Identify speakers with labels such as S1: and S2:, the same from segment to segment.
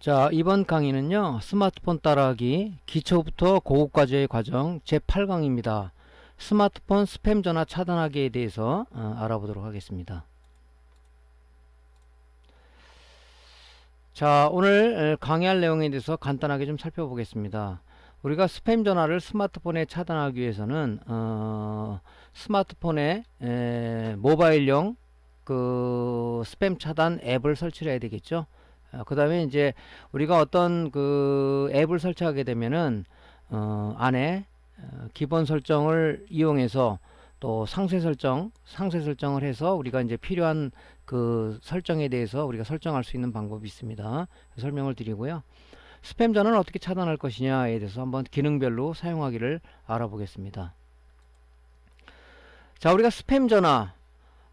S1: 자 이번 강의는요 스마트폰 따라하기 기초부터 고급까지의 과정 제8강입니다 스마트폰 스팸 전화 차단하기에 대해서 어, 알아보도록 하겠습니다 자 오늘 강의할 내용에 대해서 간단하게 좀 살펴보겠습니다 우리가 스팸 전화를 스마트폰에 차단하기 위해서는 어, 스마트폰에 에, 모바일용 그 스팸 차단 앱을 설치해야 되겠죠 어, 그 다음에 이제 우리가 어떤 그 앱을 설치하게 되면은 어, 안에 어, 기본 설정을 이용해서 또 상세 설정, 상세 설정을 해서 우리가 이제 필요한 그 설정에 대해서 우리가 설정할 수 있는 방법이 있습니다. 설명을 드리고요. 스팸 전화는 어떻게 차단할 것이냐에 대해서 한번 기능별로 사용하기를 알아보겠습니다. 자, 우리가 스팸 전화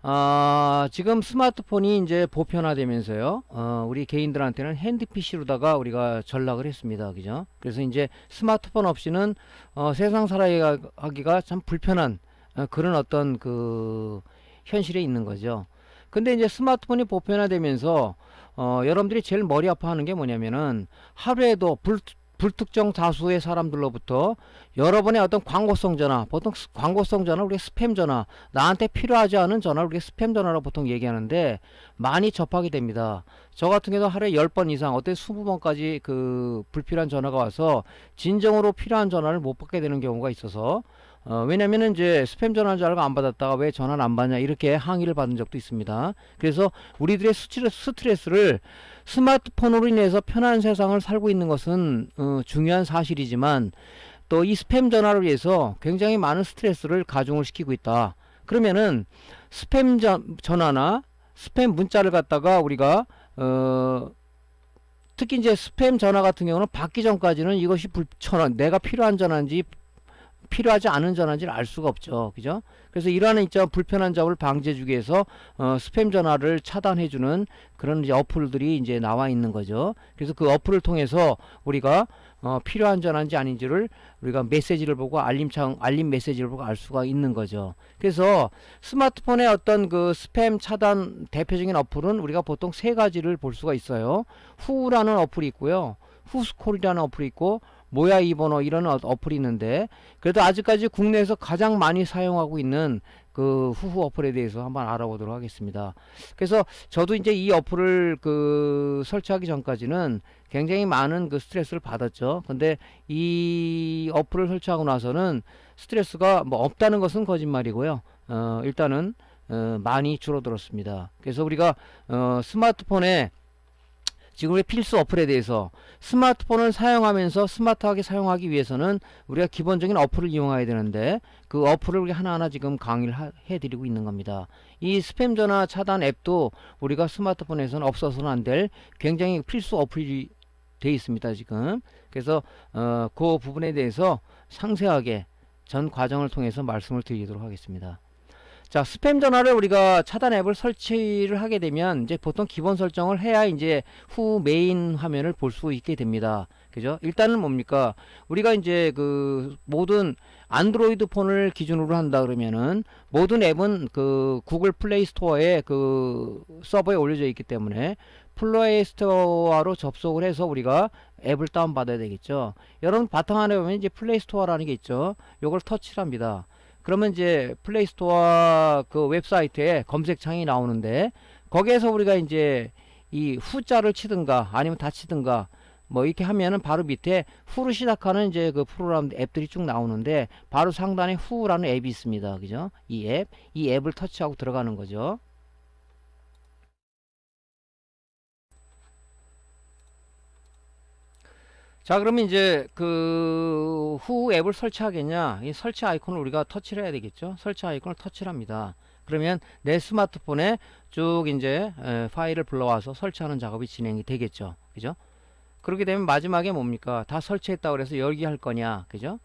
S1: 아, 지금 스마트폰이 이제 보편화되면서요. 어, 우리 개인들한테는 핸드 PC로다가 우리가 전락을 했습니다. 그죠? 그래서 이제 스마트폰 없이는 어, 세상 살아가기가 참 불편한 어, 그런 어떤 그 현실에 있는 거죠. 근데 이제 스마트폰이 보편화되면서 어, 여러분들이 제일 머리 아파하는 게 뭐냐면은 하루에도 불 불특정 다수의 사람들로부터 여러분의 어떤 광고성 전화, 보통 광고성 전화 우리 스팸 전화, 나한테 필요하지 않은 전화 우리 스팸 전화로 보통 얘기하는데 많이 접하게 됩니다. 저 같은 경우도 하루에 10번 이상, 어때 20번까지 그 불필요한 전화가 와서 진정으로 필요한 전화를 못 받게 되는 경우가 있어서 어, 왜냐면은 이제 스팸 전화인 줄 알고 안 받았다가 왜 전화를 안 받냐 이렇게 항의를 받은 적도 있습니다. 그래서 우리들의 수치를, 스트레스를 스마트폰으로 인해서 편한 세상을 살고 있는 것은 어, 중요한 사실이지만 또 이 스팸 전화를위해서 굉장히 많은 스트레스를 가중을 시키고 있다. 그러면은 스팸 전, 화나 스팸 문자를 갖다가 우리가 어, 특히 이제 스팸 전화 같은 경우는 받기 전까지는 이것이 불천한 내가 필요한 전화인지 필요하지 않은 전화인지를 알 수가 없죠. 그죠? 그래서 이러한 이제 불편한 점을 방지해주기 위해서 어, 스팸 전화를 차단해주는 그런 이제 어플들이 이제 나와 있는 거죠. 그래서 그 어플을 통해서 우리가 어, 필요한 전화인지 아닌지를 우리가 메시지를 보고 알림창 알림 메시지를 보고 알 수가 있는 거죠. 그래서 스마트폰의 어떤 그 스팸 차단 대표적인 어플은 우리가 보통 세 가지를 볼 수가 있어요. 후라는 어플이 있고요. 후스콜이라는 어플이 있고 뭐야 이 번호 이런 어, 어플이 있는데 그래도 아직까지 국내에서 가장 많이 사용하고 있는 그 후후 어플에 대해서 한번 알아보도록 하겠습니다. 그래서 저도 이제 이 어플을 그 설치하기 전까지는 굉장히 많은 그 스트레스를 받았죠. 근데 이 어플을 설치하고 나서는 스트레스가 뭐 없다는 것은 거짓말이고요. 어, 일단은 어, 많이 줄어들었습니다. 그래서 우리가 어, 스마트폰에 지금의 필수 어플에 대해서 스마트폰을 사용하면서 스마트하게 사용하기 위해서는 우리가 기본적인 어플을 이용해야 되는데 그 어플을 우리 하나하나 지금 강의를 하, 해드리고 있는 겁니다. 이 스팸 전화 차단 앱도 우리가 스마트폰에서는 없어서는 안 될 굉장히 필수 어플이 되어 있습니다. 지금 그래서 어, 그 부분에 대해서 상세하게 전 과정을 통해서 말씀을 드리도록 하겠습니다. 자, 스팸 전화를 우리가 차단 앱을 설치를 하게 되면 이제 보통 기본 설정을 해야 이제 후 메인 화면을 볼 수 있게 됩니다. 그죠? 일단은 뭡니까? 우리가 이제 그 모든 안드로이드 폰을 기준으로 한다 그러면은 모든 앱은 그 구글 플레이 스토어에 그 서버에 올려져 있기 때문에 플레이 스토어로 접속을 해서 우리가 앱을 다운받아야 되겠죠. 여러분 바탕 안에 보면 이제 플레이 스토어라는 게 있죠. 요걸 터치를 합니다. 그러면 이제 플레이스토어 그 웹사이트에 검색창이 나오는데 거기에서 우리가 이제 이 후자를 치든가 아니면 다 치든가 뭐 이렇게 하면은 바로 밑에 후로 시작하는 이제 그 프로그램 앱들이 쭉 나오는데 바로 상단에 후라는 앱이 있습니다. 그죠? 이 앱, 이 앱을 터치하고 들어가는 거죠. 자 그러면 이제 그 후 앱을 설치하겠냐 이 설치 아이콘을 우리가 터치를 해야 되겠죠 설치 아이콘을 터치를 합니다 그러면 내 스마트폰에 쭉 이제 파일을 불러와서 설치하는 작업이 진행이 되겠죠 그죠 그렇게 되면 마지막에 뭡니까 다 설치했다 그래서 열기할 거냐 그죠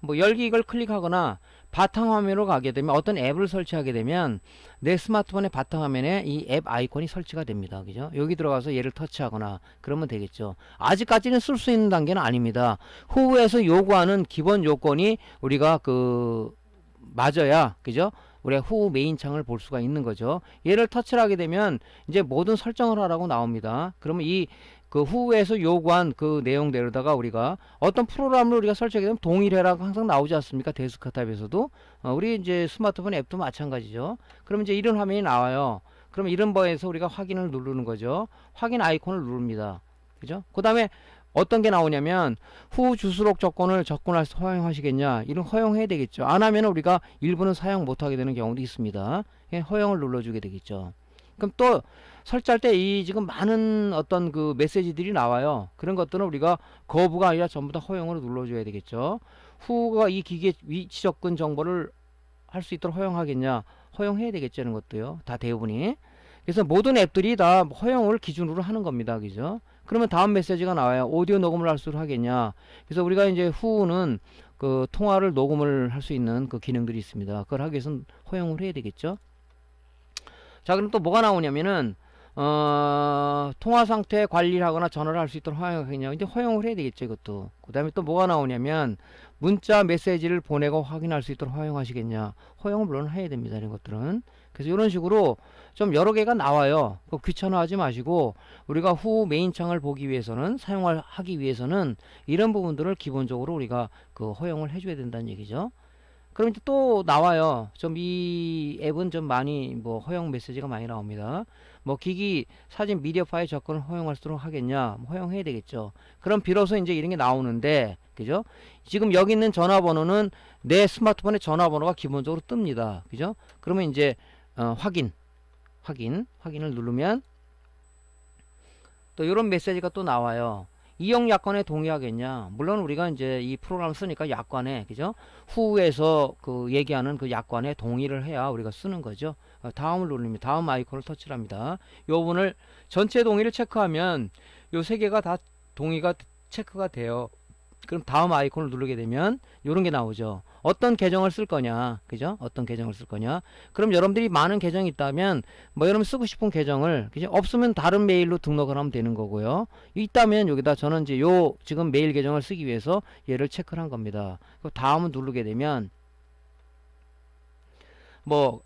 S1: 뭐 열기 이걸 클릭하거나 바탕화면으로 가게 되면 어떤 앱을 설치하게 되면 내 스마트폰의 바탕화면에 이 앱 아이콘이 설치가 됩니다. 그죠? 여기 들어가서 얘를 터치하거나 그러면 되겠죠. 아직까지는 쓸 수 있는 단계는 아닙니다. 후우에서 요구하는 기본 요건이 우리가 그 맞아야 그죠? 우리 후후 메인 창을 볼 수가 있는 거죠. 얘를 터치를 하게 되면 이제 모든 설정을 하라고 나옵니다. 그러면 이그 후에서 요구한 그 내용대로다가 우리가 어떤 프로그램을 우리가 설치하게 되면 동일해라고 항상 나오지 않습니까? 데스크 탑에서도. 어, 우리 이제 스마트폰 앱도 마찬가지죠. 그럼 이제 이런 화면이 나와요. 그럼 이런 거에서 우리가 확인을 누르는 거죠. 확인 아이콘을 누릅니다. 그죠? 그 다음에 어떤 게 나오냐면 후 주수록 조건을 접근할 수 허용하시겠냐 이런 허용해야 되겠죠 안 하면 우리가 일부는 사용 못하게 되는 경우도 있습니다 예, 허용을 눌러주게 되겠죠 그럼 또 설치할 때 이 지금 많은 어떤 그 메시지들이 나와요. 그런 것들은 우리가 거부가 아니라 전부 다 허용으로 눌러줘야 되겠죠. 후가 이 기계 위치 접근 정보를 할 수 있도록 허용하겠냐? 허용해야 되겠죠. 이런 것도요. 다 대부분이. 그래서 모든 앱들이 다 허용을 기준으로 하는 겁니다. 그죠? 그러면 다음 메시지가 나와요. 오디오 녹음을 할수 하겠냐. 그래서 우리가 이제 후는 그 통화를 녹음을 할 수 있는 그 기능들이 있습니다. 그걸 하기 위해서는 허용을 해야 되겠죠. 자 그럼 또 뭐가 나오냐면은 어, 통화 상태 관리를 하거나 전화를 할 수 있도록 허용하겠냐. 이제 허용을 해야 되겠죠, 이것도. 그 다음에 또 뭐가 나오냐면, 문자 메시지를 보내고 확인할 수 있도록 허용하시겠냐. 허용을 물론 해야 됩니다, 이런 것들은. 그래서 이런 식으로 좀 여러 개가 나와요. 그 귀찮아하지 마시고, 우리가 후 메인창을 보기 위해서는, 사용을 하기 위해서는, 이런 부분들을 기본적으로 우리가 그 허용을 해줘야 된다는 얘기죠. 그럼 이제 또 나와요. 좀 이 앱은 좀 많이 뭐 허용 메시지가 많이 나옵니다. 뭐 기기 사진 미디어 파일 접근을 허용할수록 하겠냐? 뭐 허용해야 되겠죠. 그럼 비로소 이제 이런 게 나오는데 그죠? 지금 여기 있는 전화번호는 내 스마트폰의 전화번호가 기본적으로 뜹니다. 그죠? 그러면 이제 어, 확인 확인 확인을 누르면 또 이런 메시지가 또 나와요. 이용 약관에 동의하겠냐? 물론 우리가 이제 이 프로그램 쓰니까 약관에 그죠? 후에서 그 얘기하는 그 약관에 동의를 해야 우리가 쓰는 거죠. 어, 다음을 누릅니다. 다음 아이콘을 터치합니다. 를요 부분을 전체 동의를 체크하면 요 세 개가 다 동의가 체크가 돼요. 그럼 다음 아이콘을 누르게 되면 이런 게 나오죠. 어떤 계정을 쓸 거냐. 그죠? 어떤 계정을 쓸 거냐. 그럼 여러분들이 많은 계정이 있다면 뭐 여러분 쓰고 싶은 계정을 그죠? 없으면 다른 메일로 등록을 하면 되는 거고요. 있다면 여기다 저는 이제 요 지금 메일 계정을 쓰기 위해서 얘를 체크를 한 겁니다. 그 다음을 누르게 되면 뭐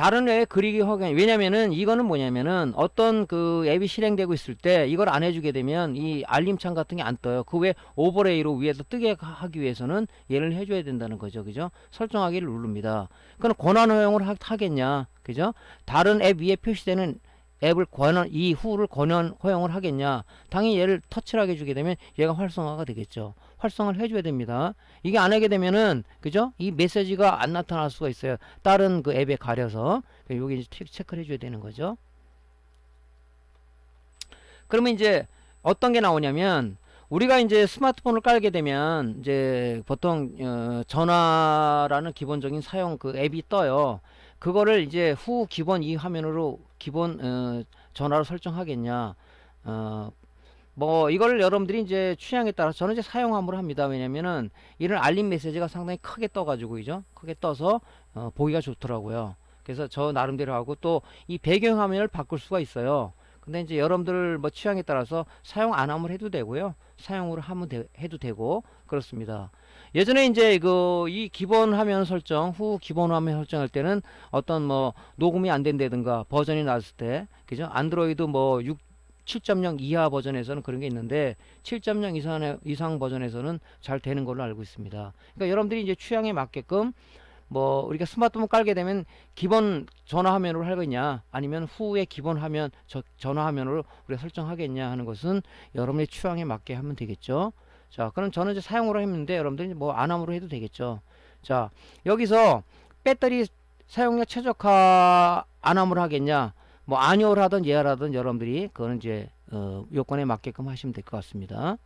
S1: 다른 애 그리기 허가 왜냐면은 이거는 뭐냐면은 어떤 그 앱이 실행되고 있을 때 이걸 안 해주게 되면 이 알림창 같은 게 안 떠요 그외 오버레이로 위에서 뜨게 하기 위해서는 얘를 해줘야 된다는 거죠 그죠 설정하기를 누릅니다 그럼 권한 허용을 하겠냐 그죠 다른 앱 위에 표시되는 앱을 권한 이 후를 권한 허용을 하겠냐 당연히 얘를 터치를 하게 주게 되면 얘가 활성화가 되겠죠 활성을 해줘야 됩니다. 이게 안 하게 되면은 그죠? 이 메시지가 안 나타날 수가 있어요. 다른 그 앱에 가려서 여기 체크를 해줘야 되는 거죠. 그러면 이제 어떤 게 나오냐면 우리가 이제 스마트폰을 깔게 되면 이제 보통 어, 전화라는 기본적인 사용 그 앱이 떠요. 그거를 이제 후 기본 이 화면으로 기본 어, 전화로 설정하겠냐 어, 뭐 이걸 여러분들이 이제 취향에 따라서 저는 이제 사용함으로 합니다. 왜냐면은 이런 알림 메시지가 상당히 크게 떠가지고 이죠 크게 떠서 어, 보기가 좋더라고요. 그래서 저 나름대로 하고 또 이 배경화면을 바꿀 수가 있어요. 근데 이제 여러분들 뭐 취향에 따라서 사용 안 함을 해도 되고요. 사용으로 하면 되, 해도 되고 그렇습니다. 예전에 이제 그 이 기본 화면 설정 후 기본 화면 설정할 때는 어떤 뭐 녹음이 안 된다든가 버전이 나왔을 때 그죠? 안드로이드 뭐7.0 이하 버전에서는 그런 게 있는데 7.0 이상, 이상 버전에서는 잘 되는 걸로 알고 있습니다. 그러니까 여러분들이 이제 취향에 맞게끔 뭐 우리가 스마트폰 깔게 되면 기본 전화 화면으로 할 거냐 아니면 후에 기본 화면 전화 화면으로 우리가 설정하겠냐 하는 것은 여러분의 취향에 맞게 하면 되겠죠. 자 그럼 저는 이제 사용으로 했는데 여러분들이 뭐 안함으로 해도 되겠죠. 자 여기서 배터리 사용량 최적화 안함으로 하겠냐 뭐 아니오라든 예라든 여러분들이 그거는 이제 어, 요건에 맞게끔 하시면 될 것 같습니다.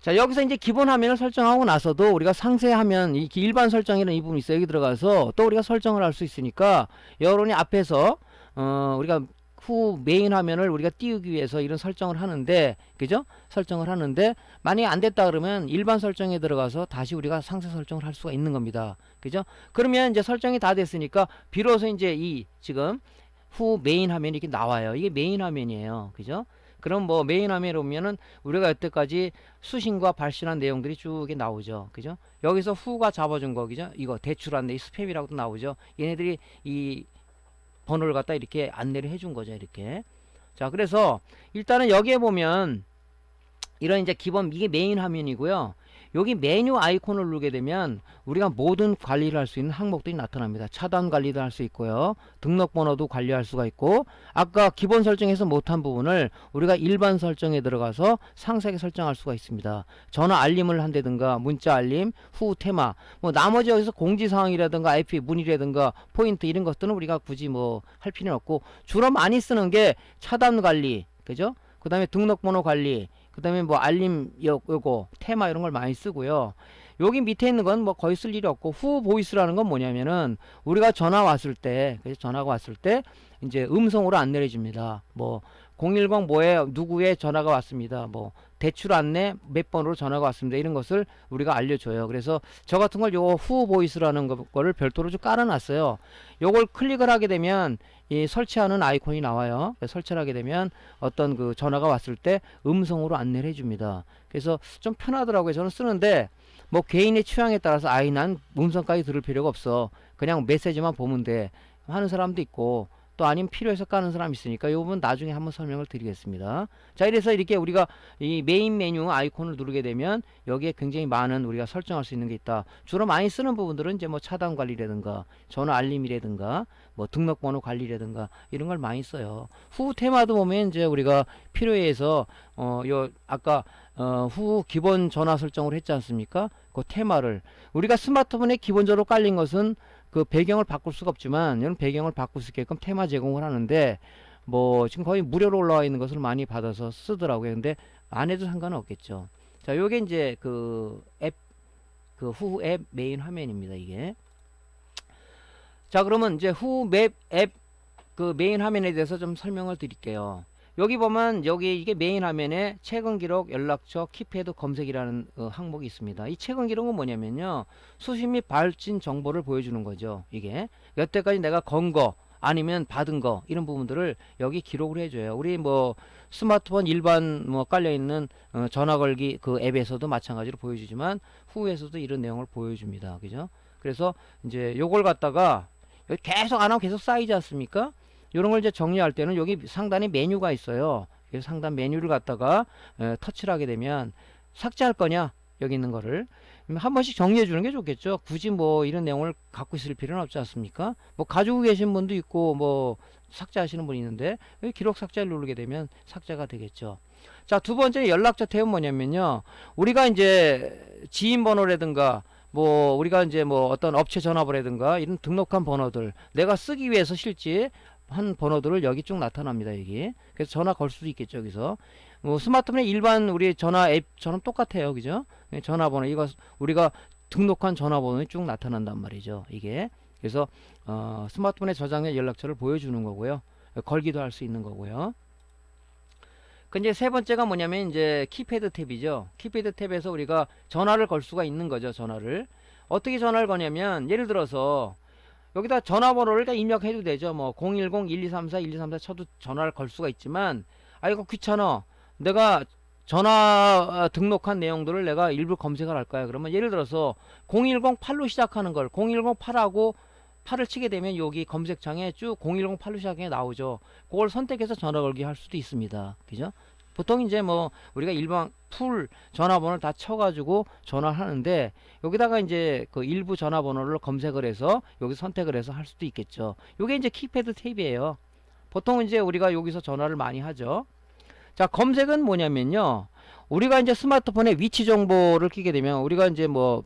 S1: 자 여기서 이제 기본 화면을 설정하고 나서도 우리가 상세 화면 이 일반 설정이라는 이 부분이 있어요 여기 들어가서 또 우리가 설정을 할 수 있으니까 여러분이 앞에서 어, 우리가 후 메인 화면을 우리가 띄우기 위해서 이런 설정을 하는데 그죠? 설정을 하는데 만약에 안 됐다 그러면 일반 설정에 들어가서 다시 우리가 상세 설정을 할 수가 있는 겁니다. 그죠? 그러면 이제 설정이 다 됐으니까 비로소 이제 이 지금 후 메인 화면이 이렇게 나와요. 이게 메인 화면이에요. 그죠? 그럼 뭐 메인 화면에 오면은 우리가 여태까지 수신과 발신한 내용들이 쭉 나오죠. 그죠? 여기서 후가 잡아준 거, 그죠? 이거 대출한 데, 스팸이라고도 나오죠. 얘네들이 이 번호를 갖다 이렇게 안내를 해준 거죠 이렇게 자 그래서 일단은 여기에 보면 이런 이제 기본 이게 메인 화면이고요 여기 메뉴 아이콘을 누르게 되면 우리가 모든 관리를 할 수 있는 항목들이 나타납니다. 차단 관리도 할 수 있고요. 등록번호도 관리할 수가 있고 아까 기본 설정에서 못한 부분을 우리가 일반 설정에 들어가서 상세하게 설정할 수가 있습니다. 전화 알림을 한다든가 문자 알림, 후 테마 뭐 나머지 여기서 공지사항이라든가 IP 문의라든가 포인트 이런 것들은 우리가 굳이 뭐 할 필요는 없고 주로 많이 쓰는 게 차단 관리 그죠? 그 다음에 등록번호 관리 그 다음에 뭐 알림 요거 테마 이런 걸 많이 쓰고요 여기 밑에 있는 건 뭐 거의 쓸 일이 없고 후 보이스라는 건 뭐냐면은 우리가 전화 왔을 때 그래서 전화가 왔을 때 이제 음성으로 안내를 해줍니다 뭐 010 뭐에 누구의 전화가 왔습니다 뭐 대출 안내 몇 번으로 전화가 왔습니다 이런 것을 우리가 알려줘요 그래서 저 같은 걸 요 후 보이스라는 거를 별도로 좀 깔아놨어요 요걸 클릭을 하게 되면 이 설치하는 아이콘이 나와요. 설치를 하게 되면 어떤 그 전화가 왔을 때 음성으로 안내를 해줍니다. 그래서 좀 편하더라고요. 저는 쓰는데 뭐 개인의 취향에 따라서 아이 난 음성까지 들을 필요가 없어. 그냥 메시지만 보면 돼. 하는 사람도 있고 또 아니면 필요해서 까는 사람 있으니까 이 부분 나중에 한번 설명을 드리겠습니다. 자 이래서 이렇게 우리가 이 메인 메뉴 아이콘을 누르게 되면 여기에 굉장히 많은 우리가 설정할 수 있는 게 있다. 주로 많이 쓰는 부분들은 이제 뭐 차단 관리라든가 전화 알림이라든가 뭐 등록번호 관리라든가 이런 걸 많이 써요. 후 테마도 보면 이제 우리가 필요해서 어 요 아까 어, 후 기본 전화 설정을 했지 않습니까? 그 테마를 우리가 스마트폰에 기본적으로 깔린 것은 그 배경을 바꿀 수가 없지만 이런 배경을 바꿀 수 있게끔 테마 제공을 하는데 뭐 지금 거의 무료로 올라와 있는 것을 많이 받아서 쓰더라고요. 근데 안 해도 상관은 없겠죠. 자, 요게 이제 그 앱, 그 후 앱 메인 화면입니다. 이게. 자, 그러면 이제 후 맵 앱 그 메인 화면에 대해서 좀 설명을 드릴게요. 여기 보면 여기 이게 메인 화면에 최근 기록 연락처 키패드 검색이라는 어, 항목이 있습니다. 이 최근 기록은 뭐냐면요. 수신 및 발진 정보를 보여주는 거죠. 이게 여태까지 내가 건거 아니면 받은 거 이런 부분들을 여기 기록을 해줘요. 우리 뭐 스마트폰 일반 뭐 깔려있는 어, 전화 걸기 그 앱에서도 마찬가지로 보여주지만 후에서도 이런 내용을 보여줍니다. 그죠? 그래서 이제 요걸 갖다가 계속 안 하고 계속 쌓이지 않습니까? 이런 걸 이제 정리할 때는 여기 상단에 메뉴가 있어요. 상단 메뉴를 갖다가 에, 터치를 하게 되면 삭제할 거냐 여기 있는 거를 한 번씩 정리해 주는 게 좋겠죠. 굳이 뭐 이런 내용을 갖고 있을 필요는 없지 않습니까? 뭐 가지고 계신 분도 있고 뭐 삭제하시는 분이 있는데 기록 삭제를 누르게 되면 삭제가 되겠죠. 자, 두 번째 연락처 태운 뭐냐면요. 우리가 이제 지인 번호라든가 뭐 우리가 이제 뭐 어떤 업체 전화번호라든가 이런 등록한 번호들 내가 쓰기 위해서 실제 한 번호들을 여기 쭉 나타납니다. 여기. 그래서 전화 걸 수도 있겠죠. 여기서. 뭐 스마트폰의 일반 우리 전화 앱처럼 똑같아요. 그죠? 예, 전화번호 이거 우리가 등록한 전화번호에 쭉 나타난단 말이죠. 이게. 그래서 어, 스마트폰에 저장된 연락처를 보여주는 거고요. 걸기도 할 수 있는 거고요. 그 이제 세 번째가 뭐냐면 이제 키패드 탭이죠. 키패드 탭에서 우리가 전화를 걸 수가 있는 거죠. 전화를 어떻게 전화를 거냐면 예를 들어서 여기다 전화번호를 입력해도 되죠. 뭐 010-1234-1234 쳐도 전화를 걸 수가 있지만 아 이거 귀찮아. 내가 전화 어, 등록한 내용들을 내가 일부 검색을 할까요 그러면 예를 들어서 010-8로 시작하는 걸 010-8하고 8을 치게 되면 여기 검색창에 쭉 010-8로 시작해 나오죠. 그걸 선택해서 전화 걸기 할 수도 있습니다. 그죠? 보통 이제 뭐 우리가 일반 풀 전화번호를 다 쳐가지고 전화하는데 를 여기다가 이제 그 일부 전화번호를 검색을 해서 여기 선택을 해서 할 수도 있겠죠. 이게 이제 키패드 탭이에요. 보통 이제 우리가 여기서 전화를 많이 하죠. 자 검색은 뭐냐면요. 우리가 이제 스마트폰에 위치 정보를 끼게 되면 우리가 이제 뭐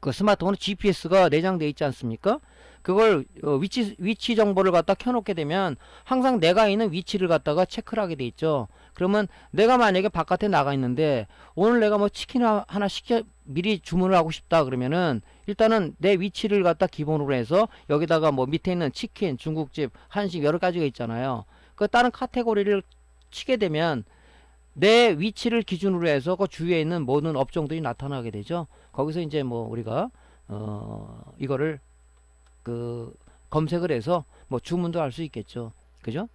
S1: 그 스마트폰은 GPS가 내장되어 있지 않습니까? 그걸 어, 위치 위치 정보를 갖다 켜놓게 되면 항상 내가 있는 위치를 갖다가 체크를 하게 돼 있죠. 그러면 내가 만약에 바깥에 나가 있는데 오늘 내가 뭐 치킨 하나 시켜 미리 주문을 하고 싶다 그러면은 일단은 내 위치를 갖다 기본으로 해서 여기다가 뭐 밑에 있는 치킨, 중국집, 한식 여러 가지가 있잖아요. 그 다른 카테고리를 치게 되면 내 위치를 기준으로 해서 그 주위에 있는 모든 업종들이 나타나게 되죠. 거기서 이제 뭐 우리가 어 이거를 그 검색을 해서 뭐 주문도 할 수 있겠죠. 그죠?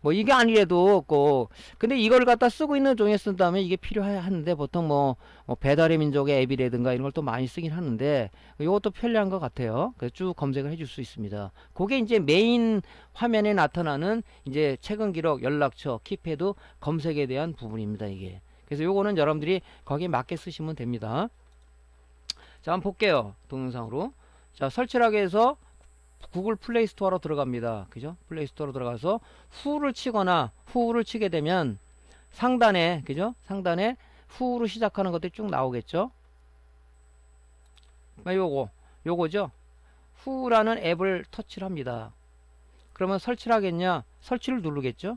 S1: 뭐 이게 아니래도 꼭 근데 이걸 갖다 쓰고 있는 종에 쓴다면 이게 필요한데 보통 뭐, 뭐 배달의 민족의 앱이라든가 이런 걸 또 많이 쓰긴 하는데 이것도 편리한 것 같아요 그래서 쭉 검색을 해줄 수 있습니다 그게 이제 메인 화면에 나타나는 이제 최근 기록 연락처 키패드 검색에 대한 부분입니다 이게 그래서 요거는 여러분들이 거기에 맞게 쓰시면 됩니다 자 한번 볼게요 동영상으로 자, 설치를 하게해서 구글 플레이 스토어로 들어갑니다. 그죠? 플레이 스토어로 들어가서 후를 치거나 후를 치게 되면 상단에, 그죠? 상단에 후로 시작하는 것들이 쭉 나오겠죠? 아, 요거, 요거죠? 후라는 앱을 터치를 합니다. 그러면 설치를 하겠냐? 설치를 누르겠죠?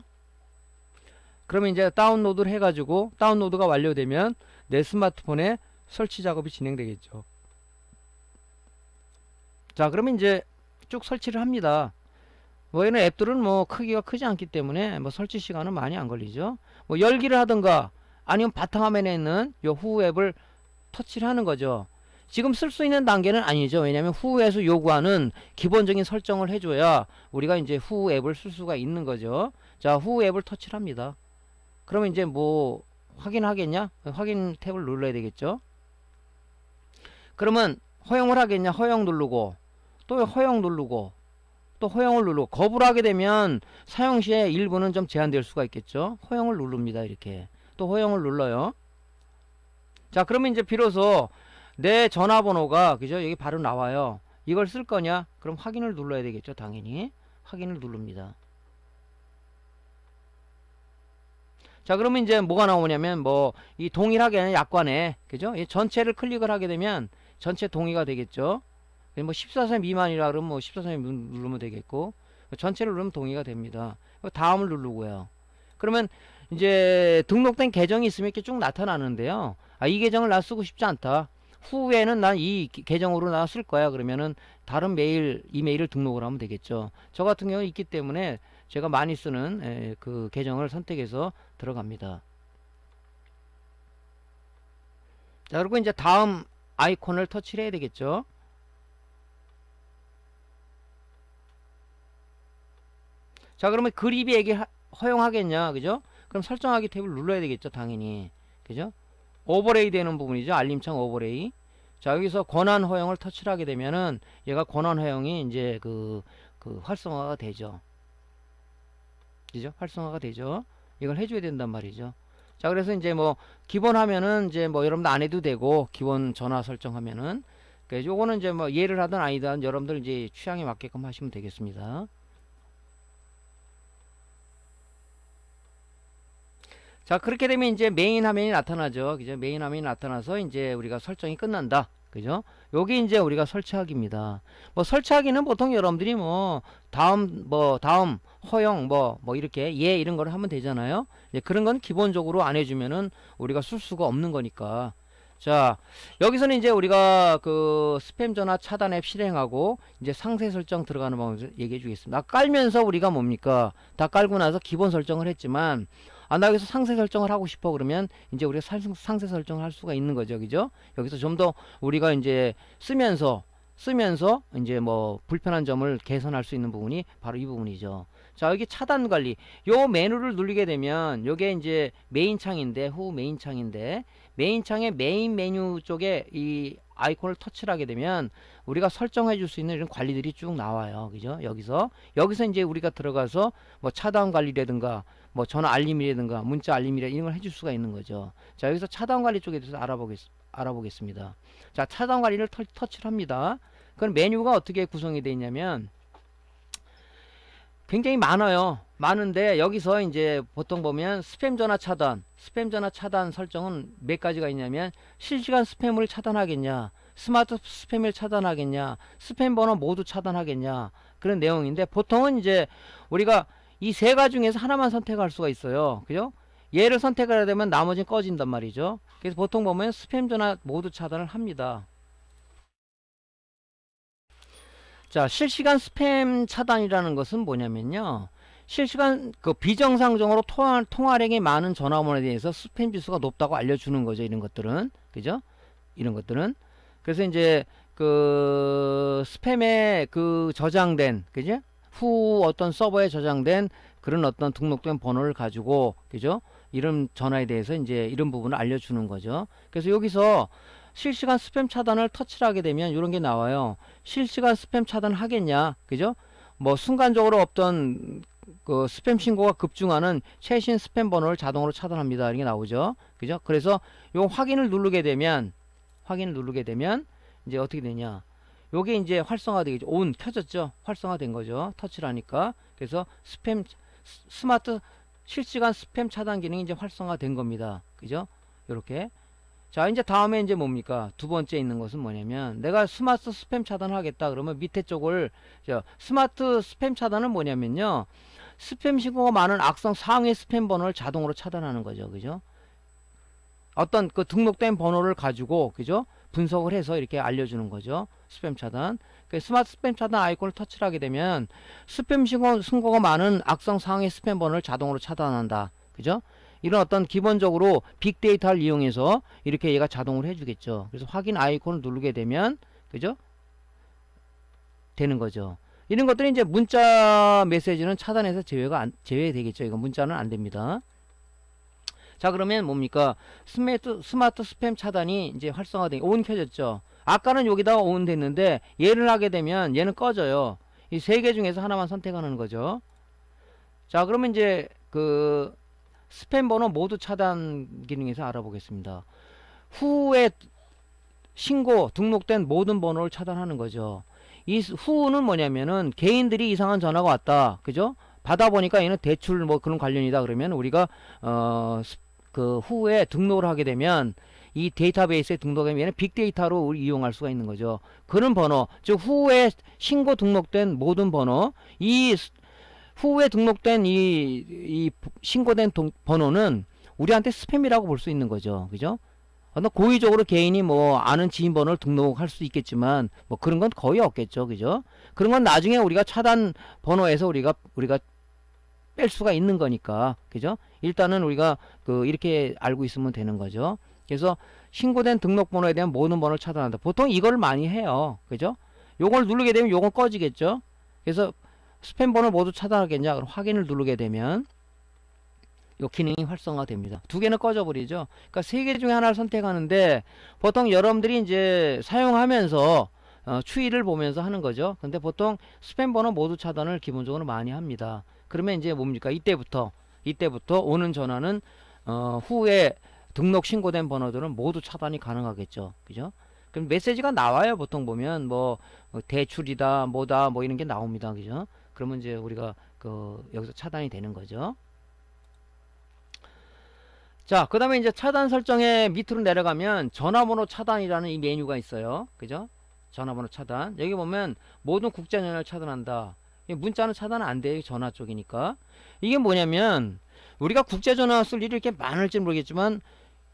S1: 그러면 이제 다운로드를 해가지고 다운로드가 완료되면 내 스마트폰에 설치 작업이 진행되겠죠. 자 그러면 이제 쭉 설치를 합니다 원래는 뭐 앱들은 뭐 크기가 크지 않기 때문에 뭐 설치 시간은 많이 안 걸리죠 뭐 열기를 하든가 아니면 바탕화면에 있는 요 후우 앱을 터치를 하는 거죠 지금 쓸 수 있는 단계는 아니죠 왜냐하면 후우에서 요구하는 기본적인 설정을 해줘야 우리가 이제 후우 앱을 쓸 수가 있는 거죠 자 후우 앱을 터치를 합니다 그러면 이제 뭐 확인하겠냐 확인 탭을 눌러야 되겠죠 그러면 허용을 하겠냐 허용 누르고 또 허용 누르고 또 허용을 누르고 거부를 하게 되면 사용 시에 일부는 좀 제한될 수가 있겠죠. 허용을 누릅니다. 이렇게 또 허용을 눌러요. 자 그러면 이제 비로소 내 전화번호가 그죠 여기 바로 나와요. 이걸 쓸 거냐? 그럼 확인을 눌러야 되겠죠. 당연히 확인을 누릅니다. 자 그러면 이제 뭐가 나오냐면 뭐 이 동일하게 약관에 그죠? 이 전체를 클릭을 하게 되면 전체 동의가 되겠죠. 뭐1 4세 미만이라 그러면 뭐 14선 세 누르면 되겠고 전체를 누르면 동의가 됩니다. 다음을 누르고요. 그러면 이제 등록된 계정이 있으면 이렇게 쭉 나타나는데요. 아, 이 계정을 나 쓰고 싶지 않다. 후에는 난 이 계정으로 나 쓸 거야. 그러면은 다른 메일 이메일을 등록을 하면 되겠죠. 저 같은 경우는 있기 때문에 제가 많이 쓰는 에, 예, 그 계정을 선택해서 들어갑니다. 자, 그리고 이제 다음 아이콘을 터치를 해야 되겠죠. 자 그러면 그립이에게 허용하겠냐 그죠? 그럼 설정하기 탭을 눌러야 되겠죠 당연히 그죠? 오버레이 되는 부분이죠 알림창 오버레이 자 여기서 권한 허용을 터치를 하게 되면은 얘가 권한 허용이 이제 그, 그 활성화가 되죠 그죠? 활성화가 되죠 이걸 해줘야 된단 말이죠 자 그래서 이제 뭐 기본 하면은 이제 뭐 여러분들 안 해도 되고 기본 전화 설정하면은 그래서 요거는 이제 뭐 예를 하든 아니든 여러분들 이제 취향에 맞게끔 하시면 되겠습니다 자 그렇게 되면 이제 메인 화면이 나타나죠 그죠 메인 화면이 나타나서 이제 우리가 설정이 끝난다 그죠 여기 이제 우리가 설치하기입니다 뭐 설치하기는 보통 여러분들이 뭐 다음 뭐 다음 허용 뭐뭐 뭐 이렇게 예 이런 거를 하면 되잖아요 이제 그런 건 기본적으로 안 해주면은 우리가 쓸 수가 없는 거니까 자 여기서는 이제 우리가 그 스팸 전화 차단 앱 실행하고 이제 상세 설정 들어가는 방법을 얘기해 주겠습니다 깔면서 우리가 뭡니까 다 깔고 나서 기본 설정을 했지만 아, 나 여기서 상세 설정을 하고 싶어. 그러면 이제 우리가 상세 설정을 할 수가 있는 거죠. 그죠? 여기서 좀 더 우리가 이제 쓰면서 쓰면서 이제 뭐 불편한 점을 개선할 수 있는 부분이 바로 이 부분이죠. 자, 여기 차단 관리. 요 메뉴를 누르게 되면 요게 이제 메인 창인데 후 메인 창인데 메인 창의 메인 메뉴 쪽에 이 아이콘을 터치를 하게 되면 우리가 설정해 줄 수 있는 이런 관리들이 쭉 나와요. 그죠? 여기서 여기서 이제 우리가 들어가서 뭐 차단 관리라든가 뭐 전화 알림이라든가 문자 알림이라 이런 걸 해줄 수가 있는 거죠. 자 여기서 차단 관리 쪽에 대해서 알아보겠, 알아보겠습니다. 자 차단 관리를 터, 터치를 합니다. 그럼 메뉴가 어떻게 구성이 되어 있냐면 굉장히 많아요. 많은데 여기서 이제 보통 보면 스팸 전화 차단, 스팸 전화 차단 설정은 몇 가지가 있냐면 실시간 스팸을 차단하겠냐, 스마트 스팸을 차단하겠냐, 스팸 번호 모두 차단하겠냐 그런 내용인데 보통은 이제 우리가 이세가지 중에서 하나만 선택할 수가 있어요. 그죠? 얘를 선택을 해야 되면 나머지는 꺼진단 말이죠. 그래서 보통 보면 스팸 전화 모두 차단을 합니다. 자, 실시간 스팸 차단이라는 것은 뭐냐면요. 실시간 그 비정상적으로 통화, 통화량이 많은 전화번호에 대해서 스팸 지수가 높다고 알려주는 거죠. 이런 것들은. 그죠? 이런 것들은. 그래서 이제 그 스팸에 그 저장된, 그죠? 후 어떤 서버에 저장된 그런 어떤 등록된 번호를 가지고 그죠? 이름 전화에 대해서 이제 이런 부분을 알려주는 거죠. 그래서 여기서 실시간 스팸 차단을 터치를 하게 되면 이런 게 나와요. 실시간 스팸 차단 하겠냐? 그죠? 뭐 순간적으로 없던 그 스팸 신고가 급증하는 최신 스팸 번호를 자동으로 차단합니다. 이게 나오죠. 그죠? 그래서 요 확인을 누르게 되면 확인을 누르게 되면 이제 어떻게 되냐? 요게 이제 활성화되겠죠. 온 켜졌죠. 활성화된 거죠. 터치를 하니까. 그래서 스팸 스마트 실시간 스팸 차단 기능이 이제 활성화된 겁니다. 그죠? 요렇게. 자, 이제 다음에 이제 뭡니까? 두 번째 있는 것은 뭐냐면 내가 스마트 스팸 차단을 하겠다 그러면 밑에 쪽을 저 스마트 스팸 차단은 뭐냐면요. 스팸 신고가 많은 악성 상위 스팸 번호를 자동으로 차단하는 거죠. 그죠? 어떤 그 등록된 번호를 가지고 그죠? 분석을 해서 이렇게 알려주는 거죠. 스팸 차단. 그 스마트 스팸 차단 아이콘을 터치를 하게 되면 스팸 신고, 신고가 많은 악성 상황의 스팸 번호를 자동으로 차단한다. 그죠? 이런 어떤 기본적으로 빅데이터를 이용해서 이렇게 얘가 자동으로 해주겠죠. 그래서 확인 아이콘을 누르게 되면 그죠? 되는 거죠. 이런 것들이 이제 문자 메시지는 차단해서 제외가 안, 제외되겠죠. 이거 문자는 안 됩니다. 자 그러면 뭡니까 스마트, 스마트 스팸 차단이 이제 활성화된 온 켜졌죠 아까는 여기다가 온 됐는데 얘를 하게 되면 얘는 꺼져요 이 세 개 중에서 하나만 선택하는 거죠 자 그러면 이제 그 스팸 번호 모두 차단 기능에서 알아보겠습니다 후에 신고 등록된 모든 번호를 차단하는 거죠 이 후는 뭐냐면은 개인들이 이상한 전화가 왔다 그죠 받아보니까 얘는 대출 뭐 그런 관련이다 그러면 우리가 어그 후에 등록을 하게 되면 이 데이터베이스에 등록하면 빅데이터로 이용할 수가 있는 거죠. 그런 번호, 즉 후에 신고 등록된 모든 번호, 이 후에 등록된 이, 이 신고된 동, 번호는 우리한테 스팸이라고 볼 수 있는 거죠. 그죠? 그러니까 고의적으로 개인이 뭐 아는 지인 번호를 등록할 수 있겠지만 뭐 그런 건 거의 없겠죠. 그죠? 그런 건 나중에 우리가 차단 번호에서 우리가 우리가 뺄 수가 있는 거니까. 그죠? 일단은 우리가 그 이렇게 알고 있으면 되는 거죠. 그래서 신고된 등록번호에 대한 모든 번호를 차단한다. 보통 이걸 많이 해요. 그죠? 요걸 누르게 되면 요건 꺼지겠죠? 그래서 스팸 번호 모두 차단하겠냐? 그럼 확인을 누르게 되면 요 기능이 활성화됩니다. 두 개는 꺼져버리죠. 그러니까 세 개 중에 하나를 선택하는데 보통 여러분들이 이제 사용하면서 어, 추이를 보면서 하는 거죠. 근데 보통 스팸 번호 모두 차단을 기본적으로 많이 합니다. 그러면 이제 뭡니까? 이때부터 이때부터 오는 전화는 어, 후에 등록 신고된 번호들은 모두 차단이 가능하겠죠. 그죠? 그럼 메시지가 나와요. 보통 보면 뭐, 뭐 대출이다, 뭐다, 뭐 이런 게 나옵니다. 그죠? 그러면 이제 우리가 그 여기서 차단이 되는 거죠. 자, 그 다음에 이제 차단 설정에 밑으로 내려가면 전화번호 차단이라는 이 메뉴가 있어요. 그죠? 전화번호 차단. 여기 보면 모든 국제 연결 차단한다. 문자는 차단안 돼요. 전화 쪽이니까. 이게 뭐냐면 우리가 국제 전화 쓸 일이 이렇게 많을지 모르겠지만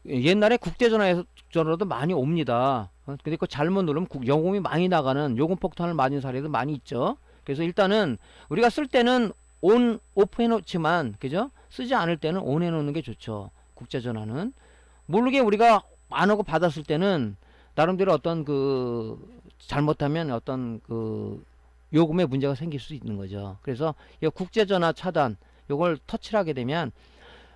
S1: 옛날에 국제 전화에서 전화도 많이 옵니다. 근데 그 잘못 누르면 요금이 많이 나가는 요금 폭탄을 맞은 사례도 많이 있죠. 그래서 일단은 우리가 쓸 때는 온 오프 해놓지만 그죠? 쓰지 않을 때는 온 해놓는 게 좋죠. 국제 전화는 모르게 우리가 안 하고 받았을 때는 나름대로 어떤 그 잘못하면 어떤 그 요금에 문제가 생길 수 있는 거죠. 그래서 이 국제 전화 차단 요걸 터치를 하게 되면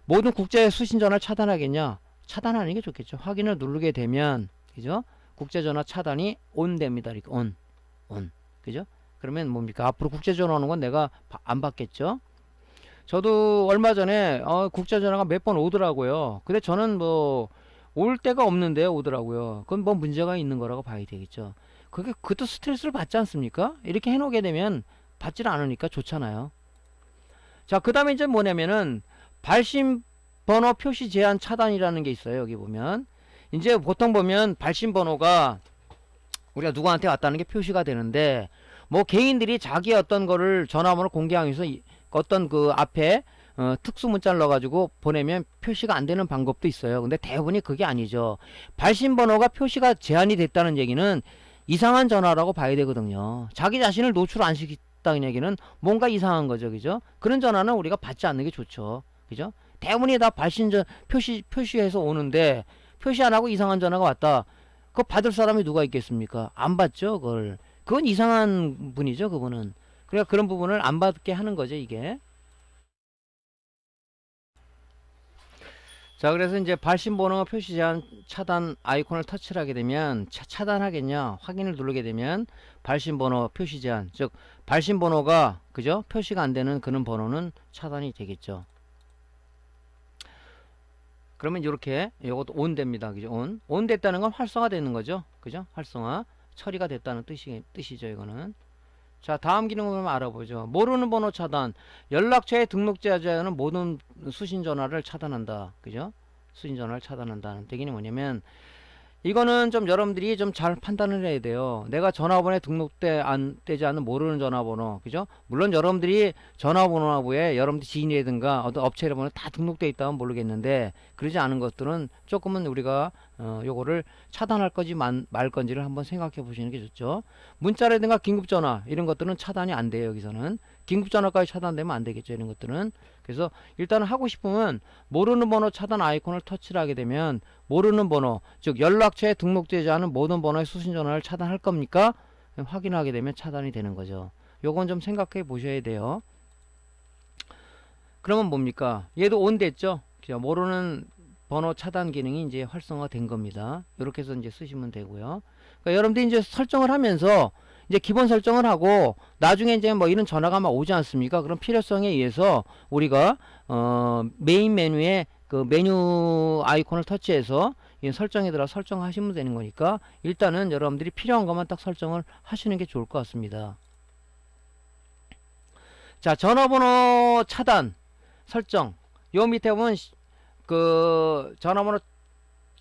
S1: 모든 국제 수신 전화를 차단하겠냐? 차단하는 게 좋겠죠. 확인을 누르게 되면 그죠? 국제 전화 차단이 온 됩니다. 이렇게 온. 온. 그죠? 그러면 뭡니까? 앞으로 국제 전화 오는 건 내가 안 받겠죠. 저도 얼마 전에 어, 국제 전화가 몇 번 오더라고요. 근데 저는 뭐 올 때가 없는데 오더라고요. 그건 뭐 문제가 있는 거라고 봐야 되겠죠. 그게 그것도 스트레스를 받지 않습니까? 이렇게 해놓게 되면 받질 않으니까 좋잖아요. 자, 그 다음에 이제 뭐냐면은 발신 번호 표시 제한 차단이라는 게 있어요. 여기 보면. 이제 보통 보면 발신 번호가 우리가 누구한테 왔다는 게 표시가 되는데 뭐 개인들이 자기 어떤 거를 전화번호 공개하기 위해서 어떤 그 앞에 어, 특수 문자를 넣어가지고 보내면 표시가 안 되는 방법도 있어요. 근데 대부분이 그게 아니죠. 발신 번호가 표시가 제한이 됐다는 얘기는 이상한 전화라고 봐야 되거든요. 자기 자신을 노출 안시키겠다는 얘기는 뭔가 이상한 거죠. 그죠? 그런 전화는 우리가 받지 않는 게 좋죠. 그죠? 대문분이다 발신전 표시 표시해서 오는데 표시 안 하고 이상한 전화가 왔다. 그거 받을 사람이 누가 있겠습니까? 안 받죠, 그걸. 그건 이상한 분이죠, 그분은. 그러니까 그런 부분을 안 받게 하는 거죠, 이게. 자 그래서 이제 발신 번호 표시 제한 차단 아이콘을 터치를 하게 되면 차, 차단하겠냐 확인을 누르게 되면 발신 번호 표시 제한 즉 발신 번호가 그죠 표시가 안되는 그런 번호는 차단이 되겠죠 그러면 이렇게 이것도 온 됩니다 그죠 온온 됐다는 건 활성화 되는 거죠 그죠 활성화 처리가 됐다는 뜻이, 뜻이죠 이거는 자 다음 기능을 알아보죠 모르는 번호 차단 연락처에 등록되자 않은 모든 수신전화를 차단한다 그죠 수신전화를 차단한다는 얘기는 뭐냐면 이거는 좀 여러분들이 좀 잘 판단을 해야 돼요. 내가 전화번호에 등록돼 안 되지 않은 모르는 전화번호, 그죠? 물론 여러분들이 전화번호하고에 여러분들 지인이라든가 어떤 업체를 보면 다 등록돼 있다면 모르겠는데 그러지 않은 것들은 조금은 우리가 어, 요거를 차단할 건지 만, 말 건지를 한번 생각해 보시는 게 좋죠. 문자라든가 긴급전화 이런 것들은 차단이 안 돼요. 여기서는 긴급전화까지 차단되면 안 되겠죠. 이런 것들은 그래서 일단은 하고 싶으면 모르는 번호 차단 아이콘을 터치를 하게 되면 모르는 번호 즉 연락처에 등록되지 않은 모든 번호의 수신 전화를 차단할 겁니까? 확인하게 되면 차단이 되는 거죠. 요건 좀 생각해 보셔야 돼요. 그러면 뭡니까? 얘도 온 됐죠? 모르는 번호 차단 기능이 이제 활성화된 겁니다. 이렇게 해서 이제 쓰시면 되고요. 그러니까 여러분들이 이제 설정을 하면서 이제 기본 설정을 하고 나중에 이제 뭐 이런 전화가 막 오지 않습니까? 그럼 필요성에 의해서 우리가 어 메인 메뉴에 그 메뉴 아이콘을 터치해서 설정에 들어 설정하시면 되는 거니까 일단은 여러분들이 필요한 것만 딱 설정을 하시는 게 좋을 것 같습니다. 자 전화번호 차단 설정 요 밑에 보면 그 전화번호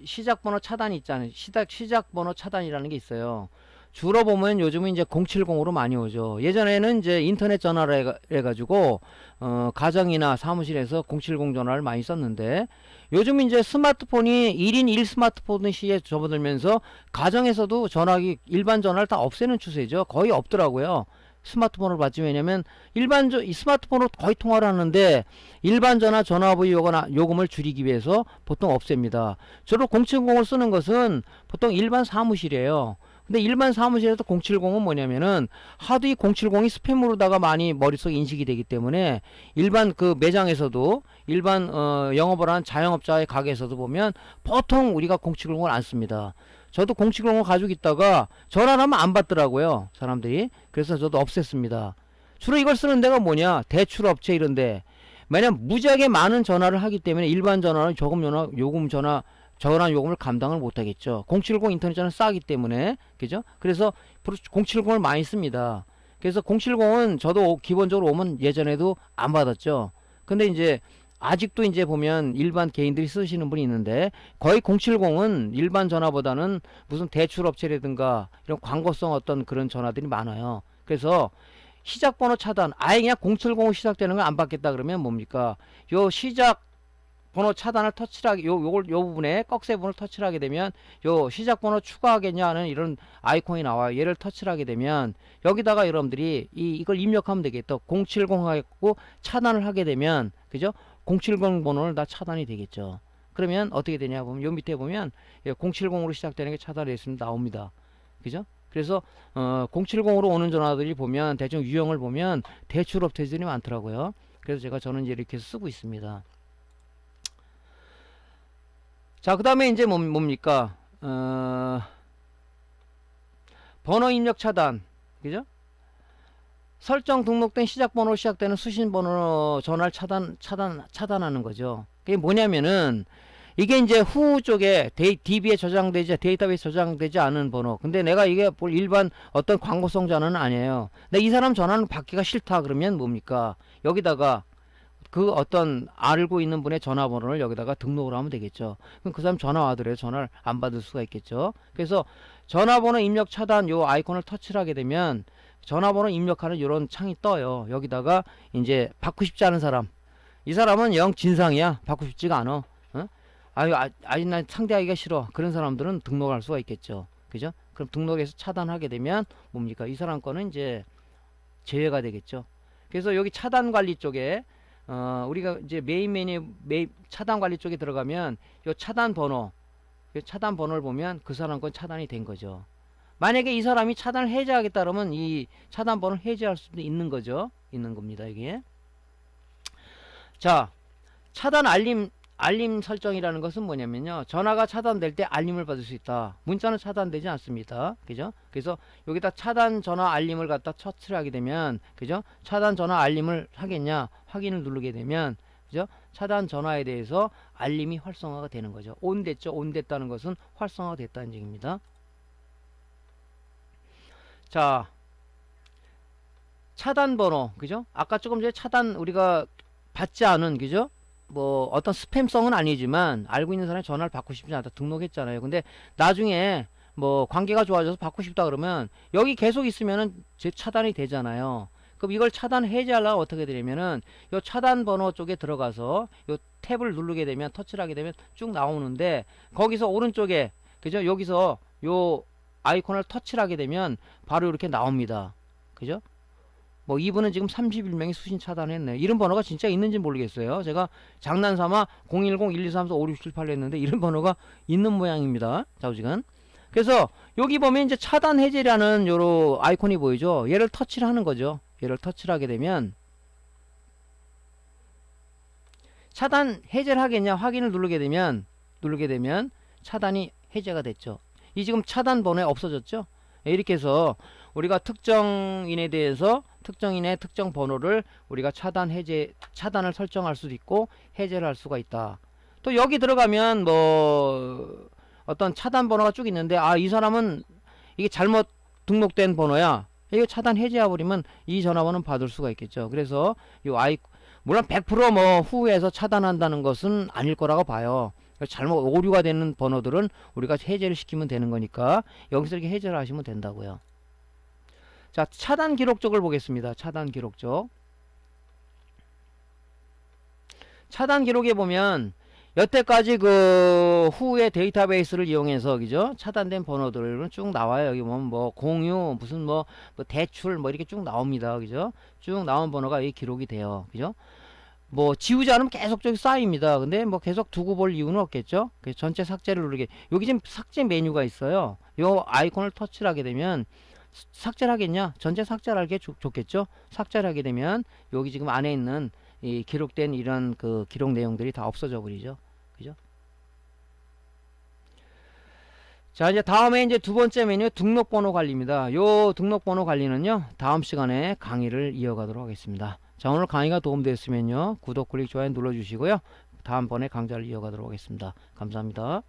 S1: 시작번호 차단이 있잖아요. 시작 시작번호 차단이라는 게 있어요. 주로 보면 요즘은 이제 070으로 많이 오죠. 예전에는 이제 인터넷 전화를 해가, 지고 어, 가정이나 사무실에서 070 전화를 많이 썼는데 요즘 이제 스마트폰이 1인 1 스마트폰 시에 접어들면서 가정에서도 전화기 일반 전화를 다 없애는 추세죠. 거의 없더라고요. 스마트폰을 받지 왜냐면 일반 저, 스마트폰으로 거의 통화를 하는데 일반 전화 전화부 요금, 요금을 줄이기 위해서 보통 없앱니다. 주로 070을 쓰는 것은 보통 일반 사무실이에요. 근데 일반 사무실에서 070은 뭐냐면은 하도 이 070이 스팸으로다가 많이 머릿속에 인식이 되기 때문에 일반 그 매장에서도 일반 어, 영업을 한 자영업자의 가게에서도 보면 보통 우리가 070을 안 씁니다. 저도 070을 가지고 있다가 전화를 하면 안 받더라고요. 사람들이. 그래서 저도 없앴습니다. 주로 이걸 쓰는 데가 뭐냐? 대출업체 이런데. 왜냐면 무지하게 많은 전화를 하기 때문에 일반 전화는 조금 전화, 요금 전화 저열 요금을 감당을 못하겠죠. 070 인터넷 전화 싸기 때문에 그죠? 그래서 070을 많이 씁니다. 그래서 070은 저도 기본적으로 오면 예전에도 안 받았죠. 근데 이제 아직도 이제 보면 일반 개인들이 쓰시는 분이 있는데 거의 070은 일반 전화보다는 무슨 대출업체라든가 이런 광고성 어떤 그런 전화들이 많아요. 그래서 시작 번호 차단 아예 그냥 070 시작되는 걸 안 받겠다 그러면 뭡니까? 요 시작 번호 차단을 터치하기 요 요걸 요 부분에 꺽쇠 부분을 터치를 하게 되면 요 시작 번호 추가하겠냐는 이런 아이콘이 나와요. 얘를 터치를 하게 되면 여기다가 여러분들이 이 이걸 입력하면 되겠죠. 070 하고 차단을 하게 되면 그죠? 070 번호를 다 차단이 되겠죠. 그러면 어떻게 되냐 보면 요 밑에 보면 070으로 예, 시작되는 게 차단이 있으면 나옵니다. 그죠? 그래서 어 070으로 오는 전화들이 보면 대충 유형을 보면 대출업체들이 많더라고요. 그래서 제가 저는 이제 이렇게 쓰고 있습니다. 자, 그 다음에 이제 뭡니까? 어, 번호 입력 차단. 그죠? 설정 등록된 시작 번호로 시작되는 수신 번호 전화를 차단, 차단, 차단하는 거죠. 그게 뭐냐면은, 이게 이제 후 쪽에 데이, DB에 저장되지, 데이터베이스 저장되지 않은 번호. 근데 내가 이게 일반 어떤 광고성 전화는 아니에요. 근데 이 사람 전화는 받기가 싫다 그러면 뭡니까? 여기다가 그 어떤 알고 있는 분의 전화번호를 여기다가 등록을 하면 되겠죠. 그럼 그 사람 전화 와더라도 전화를 안 받을 수가 있겠죠. 그래서 전화번호 입력 차단 요 아이콘을 터치를 하게 되면 전화번호 입력하는 이런 창이 떠요. 여기다가 이제 받고 싶지 않은 사람. 이 사람은 영 진상이야. 받고 싶지가 않아. 어? 아유, 아, 아난 상대하기가 싫어. 그런 사람들은 등록할 수가 있겠죠. 그죠? 그럼 등록해서 차단하게 되면 뭡니까? 이 사람 거는 이제 제외가 되겠죠. 그래서 여기 차단 관리 쪽에 어, 우리가 이제 메인 메뉴 메인 차단 관리 쪽에 들어가면 요 차단 번호 요 차단 번호를 보면 그 사람 건 차단이 된 거죠. 만약에 이 사람이 차단을 해제하겠다 그러면 이 차단 번호를 해제할 수도 있는 거죠. 있는 겁니다. 이게. 자, 차단 알림 알림 설정이라는 것은 뭐냐면요. 전화가 차단될 때 알림을 받을 수 있다. 문자는 차단되지 않습니다. 그죠? 그래서 여기다 차단 전화 알림을 갖다 처치를 하게 되면 그죠? 차단 전화 알림을 하겠냐? 확인을 누르게 되면 그죠? 차단 전화에 대해서 알림이 활성화가 되는 거죠. 온 됐죠? 온 됐다는 것은 활성화 됐다는 얘기입니다. 자, 차단 번호, 그죠? 아까 조금 전에 차단 우리가 받지 않은, 그죠? 뭐 어떤 스팸성은 아니지만 알고 있는 사람이 전화를 받고 싶지 않다 등록했잖아요. 근데 나중에 뭐 관계가 좋아져서 받고 싶다 그러면 여기 계속 있으면은 제 차단이 되잖아요. 그럼 이걸 차단 해제하려면 어떻게 되냐면은 요 차단 번호 쪽에 들어가서 요 탭을 누르게 되면 터치를 하게 되면 쭉 나오는데 거기서 오른쪽에 그죠? 여기서 요 아이콘을 터치를 하게 되면 바로 이렇게 나옵니다. 그죠? 뭐이분은 지금 31명이 수신 차단했네. 이런 번호가 진짜 있는지 모르겠어요. 제가 장난삼아 010-1234-5678로 했는데 이런 번호가 있는 모양입니다. 자우지간. 그래서 여기 보면 이제 차단 해제라는 요로 아이콘이 보이죠. 얘를 터치를 하는 거죠. 얘를 터치를 하게 되면 차단 해제를 하겠냐 확인을 누르게 되면 누르게 되면 차단이 해제가 됐죠. 이 지금 차단 번호에 없어졌죠. 예, 이렇게 해서 우리가 특정인에 대해서 특정인의 특정 번호를 우리가 차단 해제 차단을 설정할 수도 있고 해제를 할 수가 있다. 또 여기 들어가면 뭐 어떤 차단 번호가 쭉 있는데 아 이 사람은 이게 잘못 등록된 번호야. 이거 차단 해제해 버리면 이 전화번호는 받을 수가 있겠죠. 그래서 이 아이 물론 100%뭐 후에서 차단한다는 것은 아닐 거라고 봐요. 그러니까 잘못 오류가 되는 번호들은 우리가 해제를 시키면 되는 거니까 여기서 이렇게 해제를 하시면 된다고요. 자 차단 기록적을 보겠습니다. 차단 기록적 차단 기록에 보면 여태까지 그 후에 데이터베이스를 이용해서 그죠 차단된 번호들은 쭉 나와요 여기 보면 뭐 공유 무슨 뭐, 뭐 대출 뭐 이렇게 쭉 나옵니다 그죠 쭉 나온 번호가 이 기록이 돼요 그죠 뭐 지우지 않으면 계속적인 쌓입니다 근데 뭐 계속 두고 볼 이유는 없겠죠 그래서 전체 삭제를 누르게 여기 지금 삭제 메뉴가 있어요 요 아이콘을 터치를 하게 되면 삭제를 하겠냐? 전체 삭제를 하게 좋겠죠? 삭제를 하게 되면 여기 지금 안에 있는 이 기록된 이런 그 기록 내용들이 다 없어져 버리죠. 그죠? 자 이제 다음에 이제 두 번째 메뉴 등록번호 관리입니다. 요 등록번호 관리는요 다음 시간에 강의를 이어가도록 하겠습니다. 자 오늘 강의가 도움되었으면요 구독 클릭 좋아요 눌러주시고요 다음번에 강좌를 이어가도록 하겠습니다. 감사합니다.